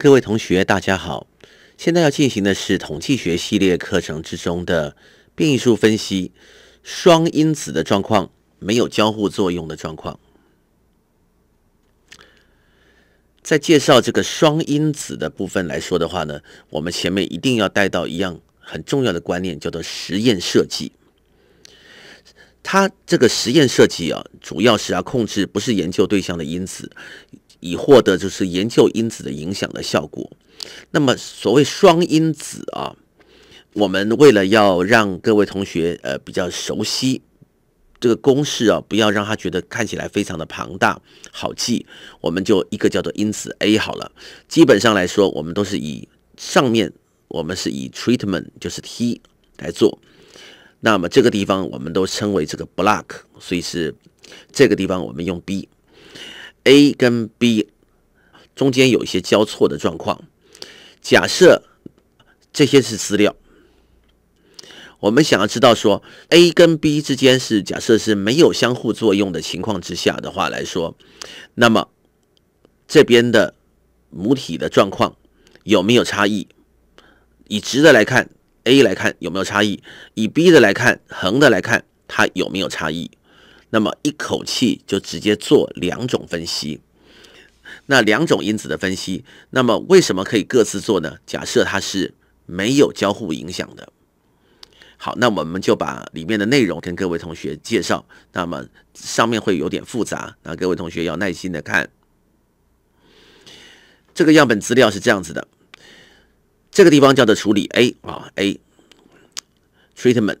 各位同学，大家好！现在要进行的是统计学系列课程之中的变异数分析，双因子的状况，没有交互作用的状况。在介绍这个双因子的部分来说的话呢，我们前面一定要带到一样很重要的观念，叫做实验设计。它这个实验设计啊，主要是要控制不是研究对象的因子。以获得就是研究因子的影响的效果。那么所谓双因子啊，我们为了要让各位同学呃比较熟悉这个公式啊，不要让他觉得看起来非常的庞大好记，我们就一个叫做因子 A 好了。基本上来说，我们都是以上面我们是以 treatment 就是 T 来做，那么这个地方我们都称为这个 block，所以是这个地方我们用 B。A 跟 B 中间有一些交错的状况。假设这些是资料，我们想要知道说，A 跟 B 之间是假设是没有相互作用的情况之下的话来说，那么这边的母体的状况有没有差异？以直的来看，A 来看有没有差异；以 B 的来看，横的来看它有没有差异。那么一口气就直接做两种分析，那两种因子的分析，那么为什么可以各自做呢？假设它是没有交互影响的。好，那我们就把里面的内容跟各位同学介绍。那么上面会有点复杂，那各位同学要耐心的看。这个样本资料是这样子的，这个地方叫做处理 A 啊 A，treatment。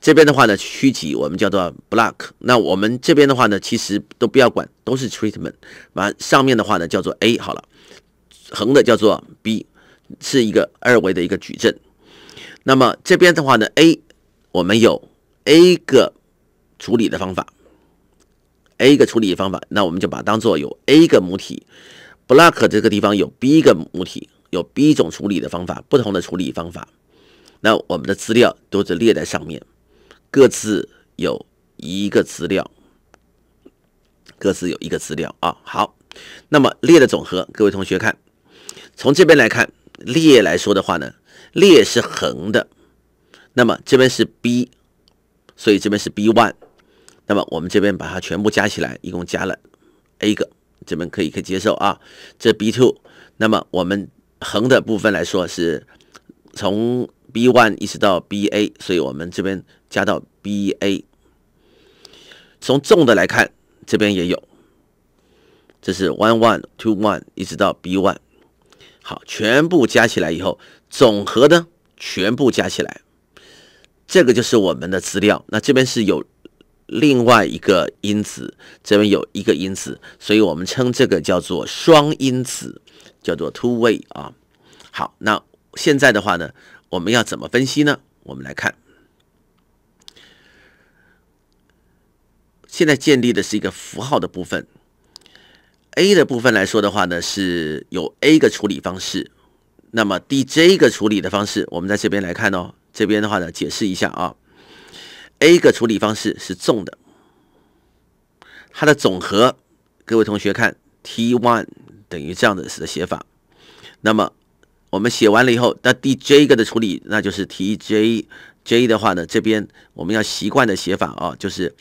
这边的话呢，区级我们叫做 block。那我们这边的话呢，其实都不要管，都是 treatment。完上面的话呢，叫做 a 好了，横的叫做 b，是一个二维的一个矩阵。那么这边的话呢，a 我们有 a 个处理的方法，a 个处理方法，那我们就把它当做有 a 个母体 block 这个地方有 b 个母体，有 b 种处理的方法，不同的处理方法，那我们的资料都是列在上面。各自有一个资料，各自有一个资料啊。好，那么列的总和，各位同学看，从这边来看，列来说的话呢，列是横的，那么这边是 b，所以这边是 b one，那么我们这边把它全部加起来，一共加了 a 个，这边可以可以接受啊。这 b two，那么我们横的部分来说是从。B one 一直到 B a，所以我们这边加到 B a。从重的来看，这边也有，这是 one one two one 一直到 B one。好，全部加起来以后，总和呢全部加起来，这个就是我们的资料。那这边是有另外一个因子，这边有一个因子，所以我们称这个叫做双因子，叫做 two way 啊。好，那现在的话呢？我们要怎么分析呢？我们来看，现在建立的是一个符号的部分，A 的部分来说的话呢，是有 A 个处理方式，那么 DJ 个处理的方式，我们在这边来看哦，这边的话呢，解释一下啊，A 个处理方式是重的，它的总和，各位同学看，T one 等于这样子的写法，那么。我们写完了以后，那第 j 个的处理，那就是 tj，j 的话呢，这边我们要习惯的写法啊，就是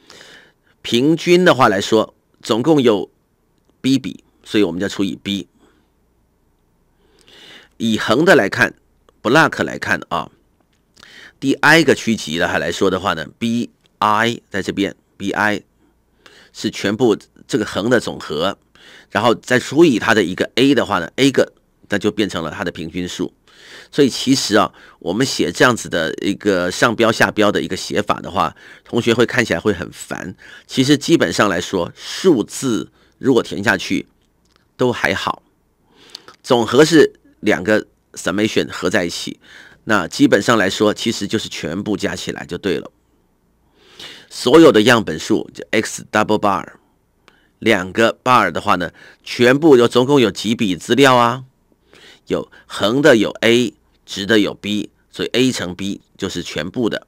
平均的话来说，总共有 b 笔，所以我们要除以 b。以横的来看，block 来看啊，第 i 个区级的话来说的话呢，bi 在这边，bi 是全部这个横的总和，然后再除以它的一个 a 的话呢，a 个。那就变成了它的平均数，所以其实啊，我们写这样子的一个上标下标的一个写法的话，同学会看起来会很烦。其实基本上来说，数字如果填下去都还好。总和是两个 summation 合在一起，那基本上来说，其实就是全部加起来就对了。所有的样本数就 x double bar，两个 bar 的话呢，全部有总共有几笔资料啊？有横的有 a，直的有 b，所以 a 乘 b 就是全部的。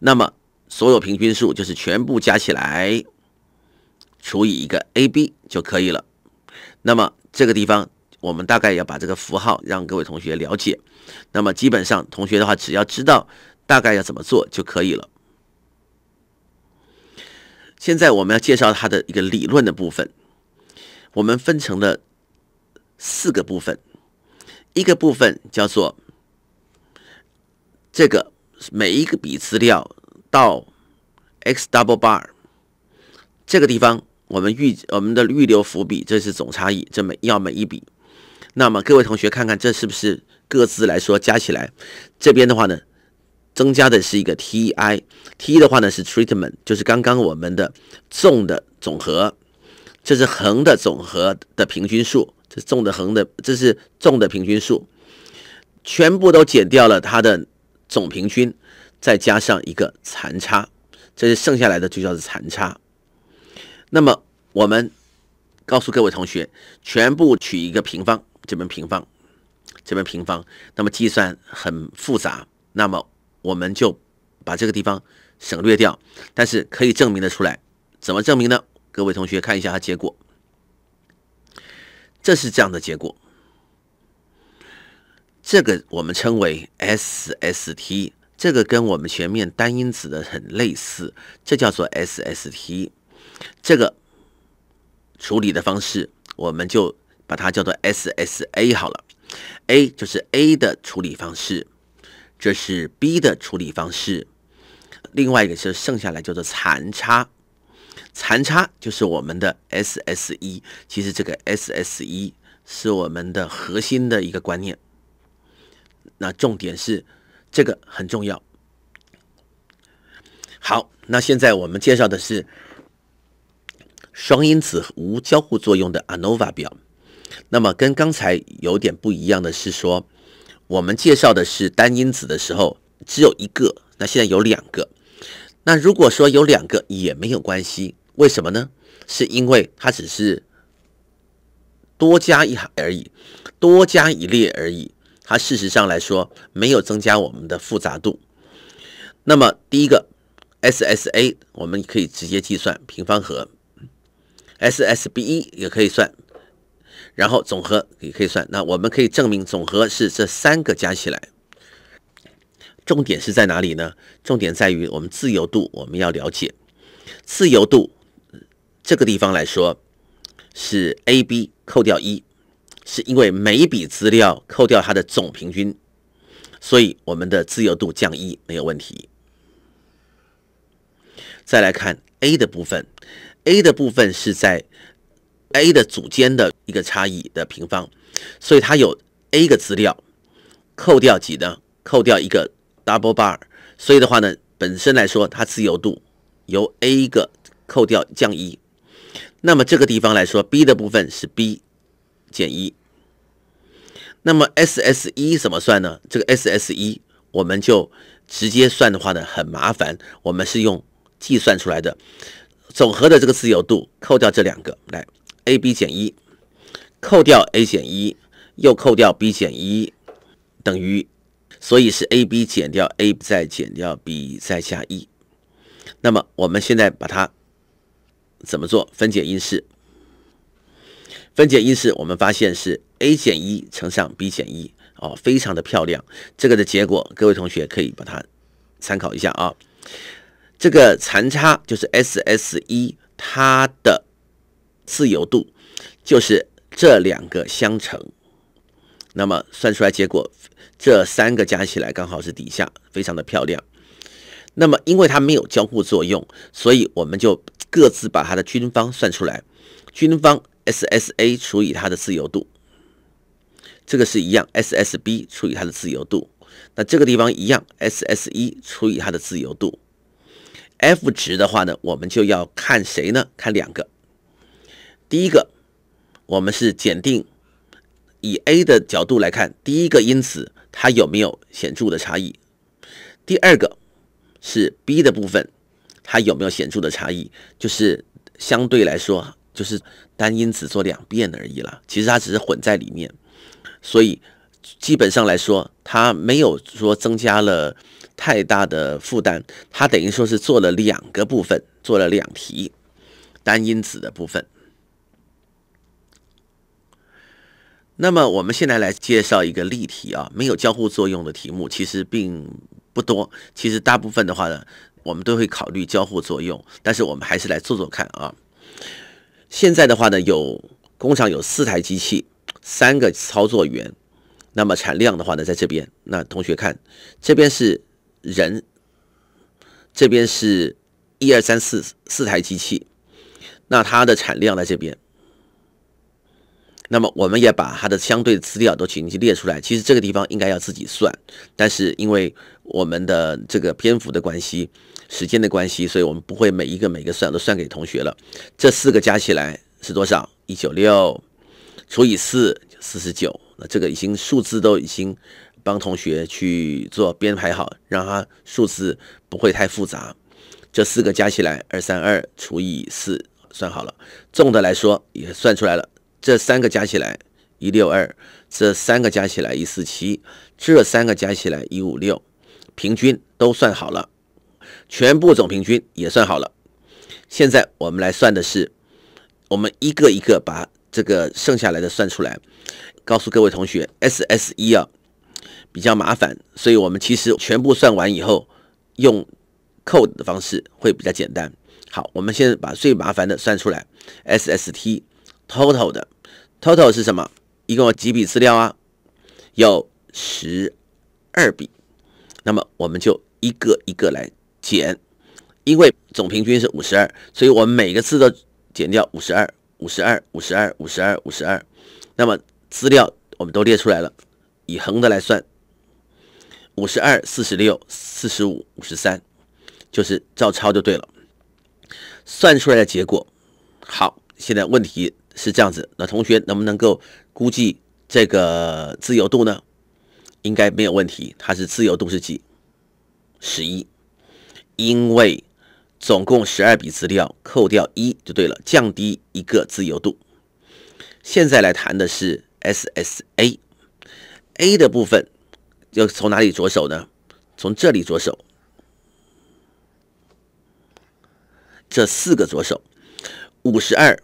那么所有平均数就是全部加起来除以一个 ab 就可以了。那么这个地方我们大概要把这个符号让各位同学了解。那么基本上同学的话，只要知道大概要怎么做就可以了。现在我们要介绍它的一个理论的部分，我们分成了四个部分。一个部分叫做这个每一个笔资料到 x double bar 这个地方，我们预我们的预留伏笔，这是总差异，这每要每一笔。那么各位同学看看，这是不是各自来说加起来？这边的话呢，增加的是一个 t i t 的话呢是 treatment，就是刚刚我们的纵的总和，这是横的总和的平均数。重的、横的，这是重的平均数，全部都减掉了它的总平均，再加上一个残差，这是剩下来的就叫做残差。那么我们告诉各位同学，全部取一个平方，这边平方，这边平方，那么计算很复杂。那么我们就把这个地方省略掉，但是可以证明的出来。怎么证明呢？各位同学看一下它结果。这是这样的结果，这个我们称为 SST，这个跟我们前面单因子的很类似，这叫做 SST。这个处理的方式，我们就把它叫做 SSA 好了，A 就是 A 的处理方式，这是 B 的处理方式，另外一个是剩下来叫做残差。残差就是我们的 SSE，其实这个 SSE 是我们的核心的一个观念。那重点是这个很重要。好，那现在我们介绍的是双因子无交互作用的 ANOVA 表。那么跟刚才有点不一样的是说，我们介绍的是单因子的时候只有一个，那现在有两个。那如果说有两个也没有关系。为什么呢？是因为它只是多加一行而已，多加一列而已。它事实上来说没有增加我们的复杂度。那么第一个 SSA 我们可以直接计算平方和，SSB 一也可以算，然后总和也可以算。那我们可以证明总和是这三个加起来。重点是在哪里呢？重点在于我们自由度，我们要了解自由度。这个地方来说是 a b 扣掉一，是因为每一笔资料扣掉它的总平均，所以我们的自由度降一没有问题。再来看 a 的部分，a 的部分是在 a 的组间的一个差异的平方，所以它有 a 个资料扣掉几呢？扣掉一个 double bar，所以的话呢，本身来说它自由度由 a 个扣掉降一。那么这个地方来说，b 的部分是 b 减一。那么 S S 一怎么算呢？这个 S S 一我们就直接算的话呢，很麻烦。我们是用计算出来的总和的这个自由度扣掉这两个，来 A B 减一，扣掉 A 减一，又扣掉 B 减一，等于，所以是 A B 减掉 A 再减掉 B 再加一。那么我们现在把它。怎么做分解因式？分解因式，我们发现是 a 减一乘上 b 减一，哦，非常的漂亮。这个的结果，各位同学可以把它参考一下啊。这个残差就是 s s 一，它的自由度就是这两个相乘。那么算出来结果，这三个加起来刚好是底下，非常的漂亮。那么，因为它没有交互作用，所以我们就各自把它的均方算出来。均方 S S A 除以它的自由度，这个是一样；S S B 除以它的自由度。那这个地方一样，S S E 除以它的自由度。F 值的话呢，我们就要看谁呢？看两个。第一个，我们是检定以 A 的角度来看，第一个因子它有没有显著的差异。第二个。是 B 的部分，它有没有显著的差异？就是相对来说，就是单因子做两遍而已了。其实它只是混在里面，所以基本上来说，它没有说增加了太大的负担。它等于说是做了两个部分，做了两题单因子的部分。那么我们现在来介绍一个例题啊，没有交互作用的题目，其实并。不多，其实大部分的话呢，我们都会考虑交互作用，但是我们还是来做做看啊。现在的话呢，有工厂有四台机器，三个操作员，那么产量的话呢，在这边。那同学看，这边是人，这边是一二三四四台机器，那它的产量在这边。那么我们也把它的相对资料都请进去列出来。其实这个地方应该要自己算，但是因为我们的这个篇幅的关系，时间的关系，所以我们不会每一个每一个算都算给同学了。这四个加起来是多少？一九六除以四，四十九。那这个已经数字都已经帮同学去做编排好，让他数字不会太复杂。这四个加起来二三二除以四，算好了。重的来说也算出来了。这三个加起来一六二，这三个加起来一四七，这三个加起来一五六。平均都算好了，全部总平均也算好了。现在我们来算的是，我们一个一个把这个剩下来的算出来，告诉各位同学，SS 一啊比较麻烦，所以我们其实全部算完以后，用 code 的方式会比较简单。好，我们现在把最麻烦的算出来，SST total 的 total 是什么？一共有几笔资料啊？有十二笔。那么我们就一个一个来减，因为总平均是五十二，所以我们每个字都减掉五十二，五十二，五十二，五十二，五十二。那么资料我们都列出来了，以横的来算，五十二、四十六、四十五、五十三，就是照抄就对了。算出来的结果好，现在问题是这样子，那同学能不能够估计这个自由度呢？应该没有问题，它是自由度是几？十一，因为总共十二笔资料，扣掉一就对了，降低一个自由度。现在来谈的是 S S A，A 的部分要从哪里着手呢？从这里着手，这四个着手，五十二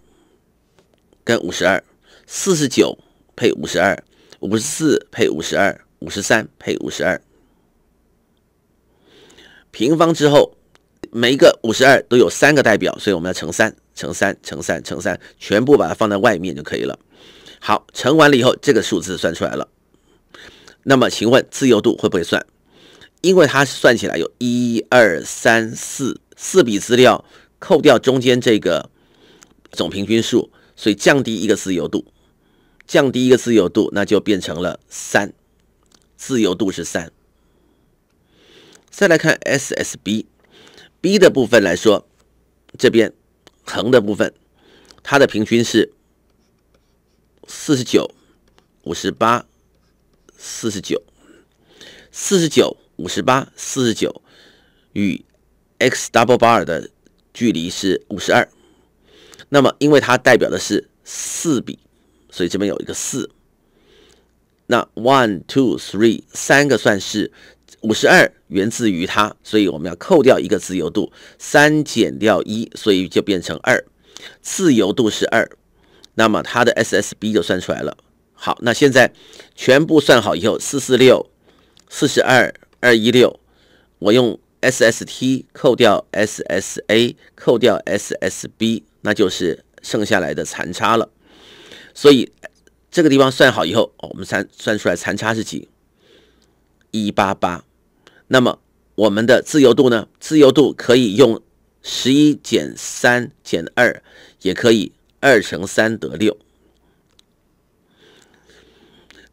跟五十二，四十九配五十二，五十四配五十二。五十三配五十二，平方之后，每一个五十二都有三个代表，所以我们要乘三乘三乘三乘三，全部把它放在外面就可以了。好，乘完了以后，这个数字算出来了。那么，请问自由度会不会算？因为它算起来有一二三四四笔资料，扣掉中间这个总平均数，所以降低一个自由度，降低一个自由度，那就变成了三。自由度是三。再来看 S S B，B 的部分来说，这边横的部分，它的平均是四十九、五十八、四十九、四十九、五十八、四十九，与 x double bar 的距离是五十二。那么，因为它代表的是四比，所以这边有一个四。那 one two three 三个算式，五十二源自于它，所以我们要扣掉一个自由度，三减掉一，所以就变成二，自由度是二，那么它的 SSB 就算出来了。好，那现在全部算好以后，四四六，四十二，二一六，我用 SST 扣掉 SSA 扣掉 SSB，那就是剩下来的残差了，所以。这个地方算好以后，我们算算出来残差是几，一八八。那么我们的自由度呢？自由度可以用十一减三减二，也可以二乘三得六。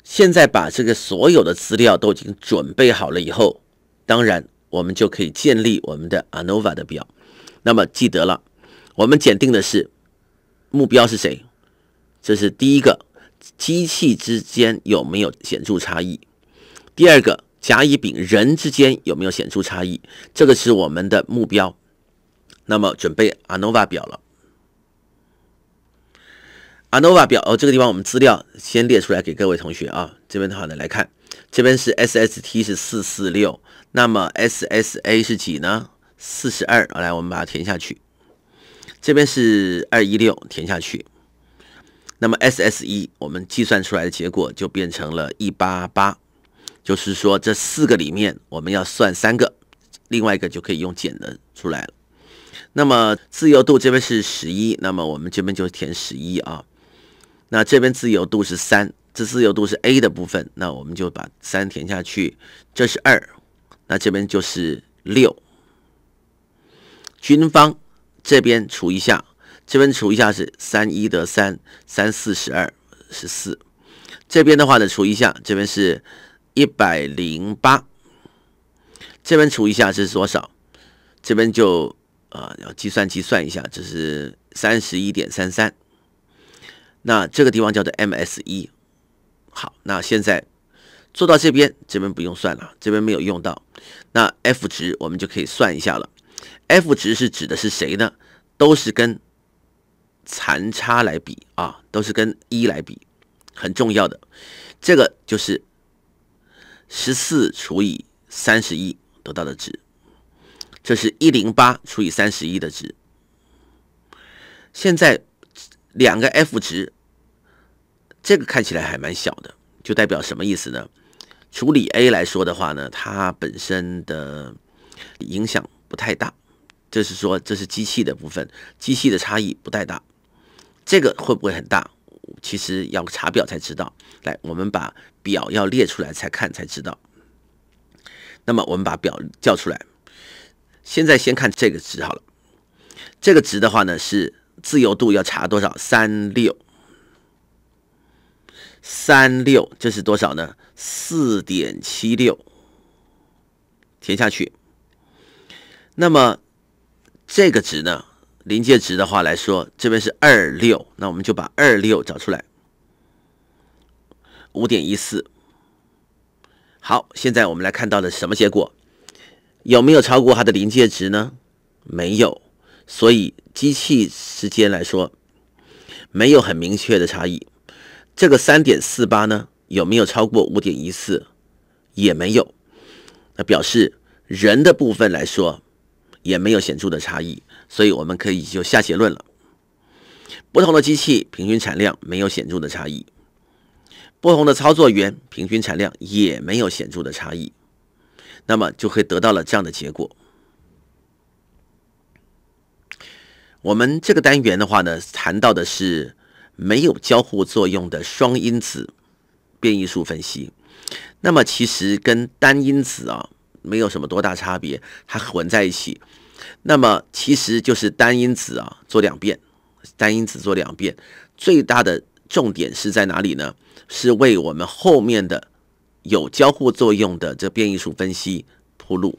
现在把这个所有的资料都已经准备好了以后，当然我们就可以建立我们的 ANOVA 的表。那么记得了，我们检定的是目标是谁？这是第一个。机器之间有没有显著差异？第二个，甲乙丙人之间有没有显著差异？这个是我们的目标。那么，准备 ANOVA 表了。ANOVA 表哦，这个地方我们资料先列出来给各位同学啊。这边的话呢，来看，这边是 SST 是四四六，那么 s s a 是几呢？四十二。来，我们把它填下去。这边是二一六，填下去。那么 SSE 我们计算出来的结果就变成了188，就是说这四个里面我们要算三个，另外一个就可以用减的出来了。那么自由度这边是十一，那么我们这边就填十一啊。那这边自由度是三，这自由度是 A 的部分，那我们就把三填下去。这是二，那这边就是六。均方这边除一下。这边除一下是三一得三三四十二是四，这边的话呢除一下，这边是一百零八，这边除一下是多少？这边就啊要计算计算一下，这是三十一点三三。那这个地方叫做 m s 一。好，那现在做到这边，这边不用算了，这边没有用到。那 F 值我们就可以算一下了。F 值是指的是谁呢？都是跟残差来比啊，都是跟一来比，很重要的。这个就是十四除以三十一得到的值，这是一零八除以三十一的值。现在两个 F 值，这个看起来还蛮小的，就代表什么意思呢？处理 A 来说的话呢，它本身的影响不太大，就是说这是机器的部分，机器的差异不太大。这个会不会很大？其实要查表才知道。来，我们把表要列出来才看才知道。那么我们把表叫出来。现在先看这个值好了。这个值的话呢，是自由度要查多少？三六三六，这是多少呢？四点七六填下去。那么这个值呢？临界值的话来说，这边是二六，那我们就把二六找出来，五点一四。好，现在我们来看到了什么结果？有没有超过它的临界值呢？没有，所以机器之间来说没有很明确的差异。这个三点四八呢，有没有超过五点一四？也没有，那表示人的部分来说也没有显著的差异。所以我们可以就下结论了：不同的机器平均产量没有显著的差异，不同的操作员平均产量也没有显著的差异。那么就会得到了这样的结果。我们这个单元的话呢，谈到的是没有交互作用的双因子变异数分析。那么其实跟单因子啊没有什么多大差别，它混在一起。那么其实就是单因子啊，做两遍，单因子做两遍，最大的重点是在哪里呢？是为我们后面的有交互作用的这变异数分析铺路。